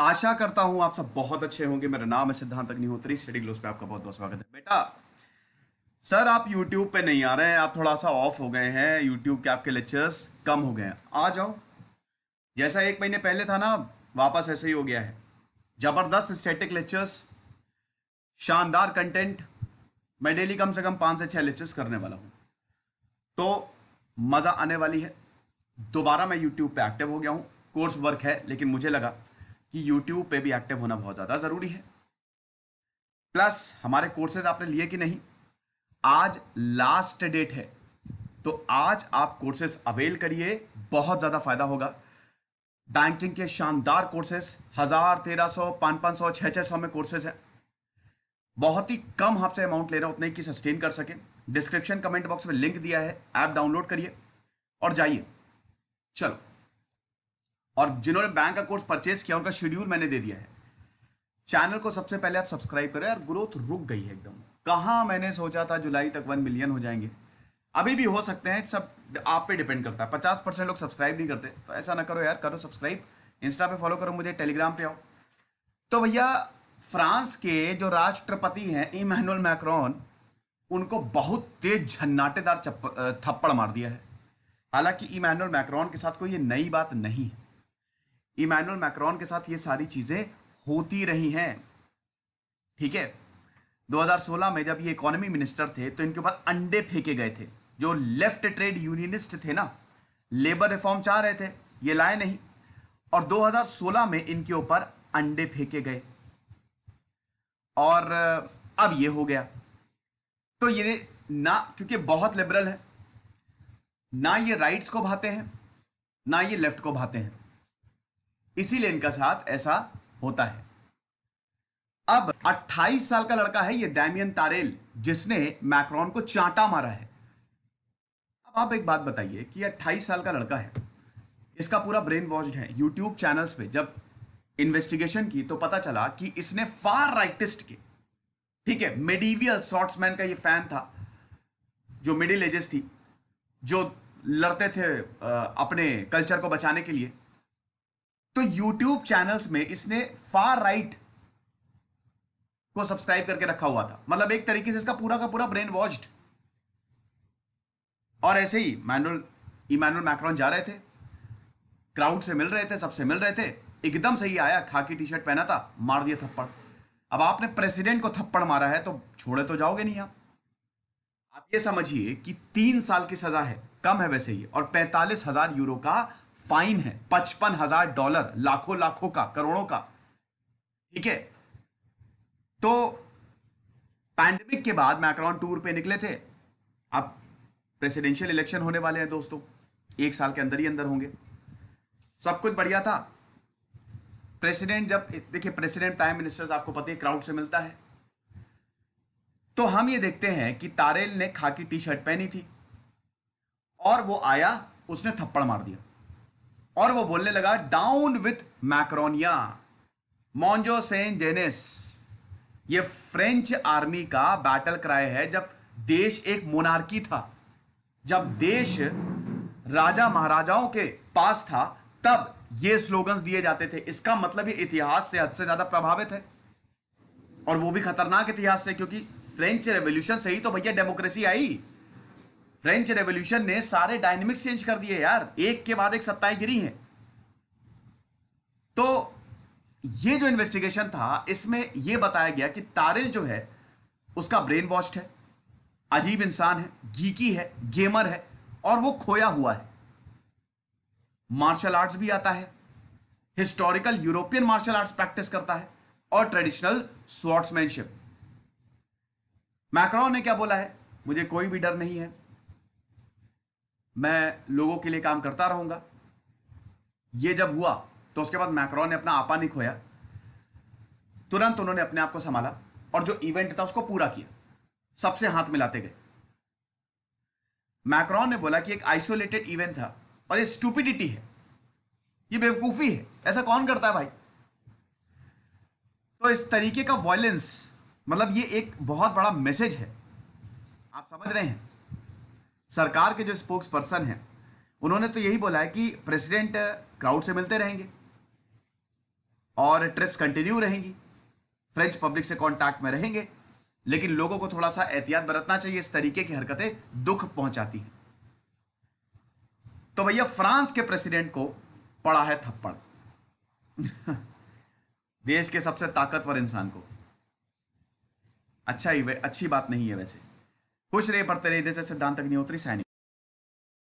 आशा करता हूं आप सब बहुत अच्छे होंगे मेरा नाम है सिद्धांत अग्निहोत्री स्टडी ग्लोस पे आपका बहुत बहुत स्वागत है बेटा सर आप यूट्यूब पे नहीं आ रहे हैं आप थोड़ा सा ऑफ हो गए हैं YouTube के आपके लेक्चर्स कम हो गए हैं आ जाओ जैसा एक महीने पहले था ना वापस ऐसे ही हो गया है जबरदस्त स्टैटिक लेक्चर्स शानदार कंटेंट मैं डेली कम से कम पाँच से छः लेक्चर्स करने वाला हूँ तो मज़ा आने वाली है दोबारा मैं यूट्यूब पे एक्टिव हो गया हूँ कोर्स वर्क है लेकिन मुझे लगा कि यूट्यूब पे भी एक्टिव होना बहुत ज़्यादा ज़रूरी है प्लस हमारे कोर्सेज आपने लिए कि नहीं आज लास्ट डेट है तो आज आप कोर्सेज अवेल करिए बहुत ज़्यादा फायदा होगा बैंकिंग के शानदार कोर्सेज हज़ार तेरह सौ पांच पांच सौ छह छह सौ में कोर्सेज है बहुत ही कम आपसे अमाउंट ले रहा उतने की सस्टेन कर सके डिस्क्रिप्शन कमेंट बॉक्स में लिंक दिया है ऐप डाउनलोड करिए और जाइए चलो और जिन्होंने बैंक का कोर्स परचेज किया उनका शेड्यूल मैंने दे दिया है चैनल को सबसे पहले आप सब्सक्राइब करें और ग्रोथ रुक गई है एकदम कहाँ मैंने सोचा था जुलाई तक वन मिलियन हो जाएंगे अभी भी हो सकते हैं सब आप पे डिपेंड करता है पचास परसेंट लोग सब्सक्राइब नहीं करते तो ऐसा ना करो यार करो सब्सक्राइब इंस्टा पे फॉलो करो मुझे टेलीग्राम पे आओ तो भैया फ्रांस के जो राष्ट्रपति हैं इमैनुअल मैक्रॉन उनको बहुत तेज झन्नाटेदार थप्पड़ मार दिया है हालांकि इमैनुअल मैक्रॉन के साथ कोई ये नई बात नहीं है इमैनुअल मैक्रॉन के साथ ये सारी चीज़ें होती रही हैं ठीक है 2016 में जब ये इकोनॉमी मिनिस्टर थे तो इनके ऊपर अंडे फेंके गए थे जो लेफ्ट ट्रेड यूनियनिस्ट थे ना लेबर रिफॉर्म चाह रहे थे ये लाए नहीं और 2016 में इनके ऊपर अंडे फेंके गए और अब ये हो गया तो ये ना क्योंकि बहुत लिबरल है ना ये राइट्स को भाते हैं ना ये लेफ्ट को भाते हैं इसीलिए इनका साथ ऐसा होता है अब 28 साल का लड़का है ये डैमियन तारेल जिसने मैक्रॉन को चांटा मारा है अब आप एक बात बताइए कि 28 साल का लड़का है इसका पूरा ब्रेन वॉश्ड है यूट्यूब चैनल्स पे जब इन्वेस्टिगेशन की तो पता चला कि इसने फार राइटिस्ट के ठीक है मेडिवियल शॉर्ट्समैन का ये फैन था जो मिडिल एजेस थी जो लड़ते थे अपने कल्चर को बचाने के लिए तो यूट्यूब चैनल्स में इसने फार राइट को सब्सक्राइब करके रखा हुआ था मतलब एक तरीके से इसका पूरा का पूरा ब्रेन वॉश्ड और ऐसे ही मैनुअल इमानुअल मैक्रॉन जा रहे थे क्राउड से मिल रहे थे सबसे मिल रहे थे एकदम से ही आया खाकी टी शर्ट पहना था मार दिया थप्पड़ अब आपने प्रेसिडेंट को थप्पड़ मारा है तो छोड़े तो जाओगे नहीं आप आप ये समझिए कि तीन साल की सजा है कम है वैसे ही और पैंतालीस हजार यूरो का फाइन है पचपन हजार डॉलर लाखों लाखों का करोड़ों का ठीक है तो पैंडमिक के बाद मैक्रॉन टूर पे निकले थे अब प्रेसिडेंशियल इलेक्शन होने वाले हैं दोस्तों एक साल के अंदर ही अंदर होंगे सब कुछ बढ़िया था प्रेसिडेंट जब देखिए प्रेसिडेंट प्राइम मिनिस्टर्स आपको पता है क्राउड से मिलता है तो हम ये देखते हैं कि तारेल ने खाकी टी शर्ट पहनी थी और वो आया उसने थप्पड़ मार दिया और वो बोलने लगा डाउन विथ मैक्रोनिया मोन्जो सेन जेनेस ये फ्रेंच आर्मी का बैटल क्राय है जब देश एक मोनार्की था जब देश राजा महाराजाओं के पास था तब ये स्लोगन्स दिए जाते थे इसका मतलब ये इतिहास से हद से ज्यादा प्रभावित है और वो भी खतरनाक इतिहास से क्योंकि फ्रेंच रेवोल्यूशन से ही तो भैया डेमोक्रेसी आई फ्रेंच रेवोल्यूशन ने सारे डायनेमिक्स चेंज कर दिए यार एक के बाद एक सत्ताएं गिरी है तो ये जो इन्वेस्टिगेशन था इसमें यह बताया गया कि तारिल जो है उसका ब्रेन वॉश्ड है अजीब इंसान है गीकी है गेमर है और वो खोया हुआ है मार्शल आर्ट्स भी आता है historical European martial arts practice करता है और ट्रेडिशनल स्वॉर्ट्समैनशिप मैक्रॉन ने क्या बोला है मुझे कोई भी डर नहीं है मैं लोगों के लिए काम करता रहूंगा ये जब हुआ तो उसके बाद मैक्रॉन ने अपना आपा नहीं खोया तुरंत उन्होंने अपने आप को संभाला और जो इवेंट था उसको पूरा किया सबसे हाथ मिलाते गए मैक्रॉन ने बोला कि एक आइसोलेटेड इवेंट था और ये स्टूपिडिटी है ये बेवकूफ़ी है ऐसा कौन करता है भाई तो इस तरीके का वॉयलेंस मतलब ये एक बहुत बड़ा मैसेज है आप समझ रहे हैं सरकार के जो स्पोक्स पर्सन है उन्होंने तो यही बोला है कि प्रेसिडेंट क्राउड uh, से मिलते रहेंगे और ट्रिप्स कंटिन्यू रहेंगी फ्रेंच पब्लिक से कांटेक्ट में रहेंगे लेकिन लोगों को थोड़ा सा एहतियात बरतना चाहिए इस तरीके की हरकतें दुख पहुंचाती हैं तो भैया फ्रांस के प्रेसिडेंट को पड़ा है थप्पड़ देश के सबसे ताकतवर इंसान को अच्छा ही अच्छी बात नहीं है वैसे कुछ रे पढ़ते रहे इधर से सिद्धांत अग्निहोत्री सैनिक